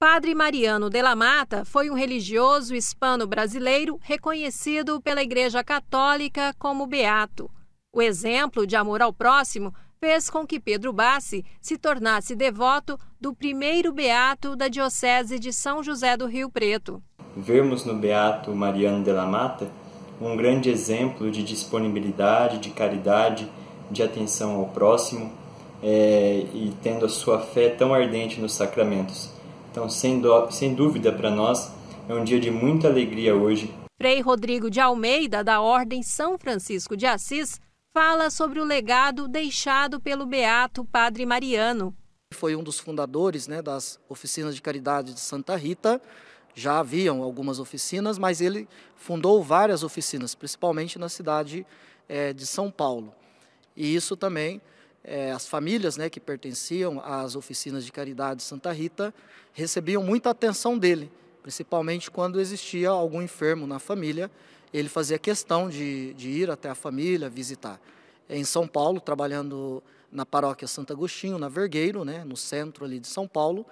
Padre Mariano de la Mata foi um religioso hispano-brasileiro reconhecido pela Igreja Católica como beato. O exemplo de amor ao próximo fez com que Pedro Bassi se tornasse devoto do primeiro beato da Diocese de São José do Rio Preto. Vemos no beato Mariano de la Mata um grande exemplo de disponibilidade, de caridade, de atenção ao próximo é, e tendo a sua fé tão ardente nos sacramentos então, sem, sem dúvida para nós, é um dia de muita alegria hoje. Frei Rodrigo de Almeida, da Ordem São Francisco de Assis, fala sobre o legado deixado pelo beato Padre Mariano. Foi um dos fundadores né, das oficinas de caridade de Santa Rita. Já haviam algumas oficinas, mas ele fundou várias oficinas, principalmente na cidade é, de São Paulo. E isso também é, as famílias né, que pertenciam às oficinas de caridade Santa Rita recebiam muita atenção dele, principalmente quando existia algum enfermo na família, ele fazia questão de, de ir até a família visitar. Em São Paulo, trabalhando na paróquia Santo Agostinho, na Vergueiro, né, no centro ali de São Paulo,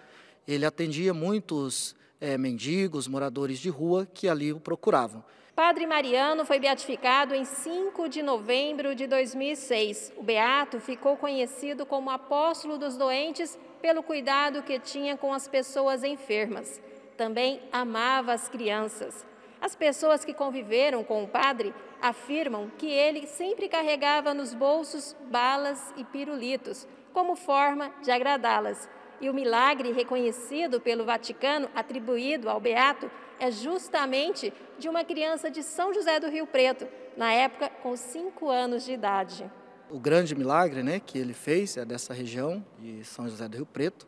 ele atendia muitos é, mendigos, moradores de rua que ali o procuravam. Padre Mariano foi beatificado em 5 de novembro de 2006. O beato ficou conhecido como apóstolo dos doentes pelo cuidado que tinha com as pessoas enfermas. Também amava as crianças. As pessoas que conviveram com o padre afirmam que ele sempre carregava nos bolsos balas e pirulitos, como forma de agradá-las e o milagre reconhecido pelo Vaticano, atribuído ao Beato, é justamente de uma criança de São José do Rio Preto, na época com cinco anos de idade. O grande milagre né, que ele fez é dessa região de São José do Rio Preto,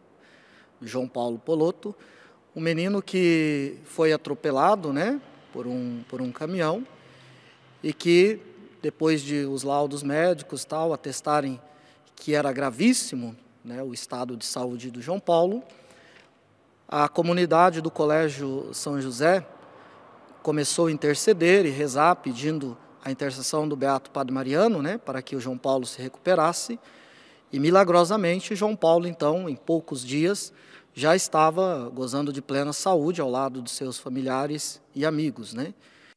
João Paulo Poloto, um menino que foi atropelado né, por, um, por um caminhão e que, depois de os laudos médicos tal atestarem que era gravíssimo, né, o estado de saúde do João Paulo. A comunidade do Colégio São José começou a interceder e rezar, pedindo a intercessão do Beato Padre Mariano, né, para que o João Paulo se recuperasse. E milagrosamente, João Paulo, então, em poucos dias, já estava gozando de plena saúde ao lado de seus familiares e amigos. Né?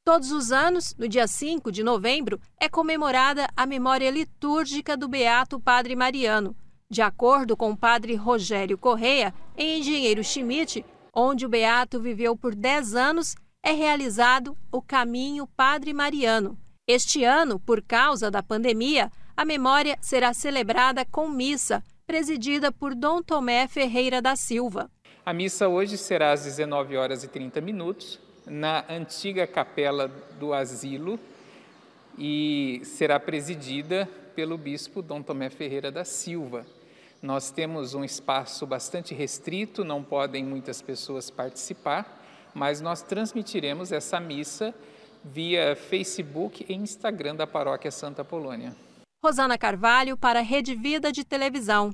Todos os anos, no dia 5 de novembro, é comemorada a memória litúrgica do Beato Padre Mariano. De acordo com o padre Rogério Correia, em Engenheiro Schmidt, onde o Beato viveu por 10 anos, é realizado o Caminho Padre Mariano. Este ano, por causa da pandemia, a memória será celebrada com missa, presidida por Dom Tomé Ferreira da Silva. A missa hoje será às 19 horas e 30 minutos na antiga capela do asilo e será presidida pelo bispo Dom Tomé Ferreira da Silva. Nós temos um espaço bastante restrito, não podem muitas pessoas participar, mas nós transmitiremos essa missa via Facebook e Instagram da Paróquia Santa Polônia. Rosana Carvalho para Rede Vida de Televisão.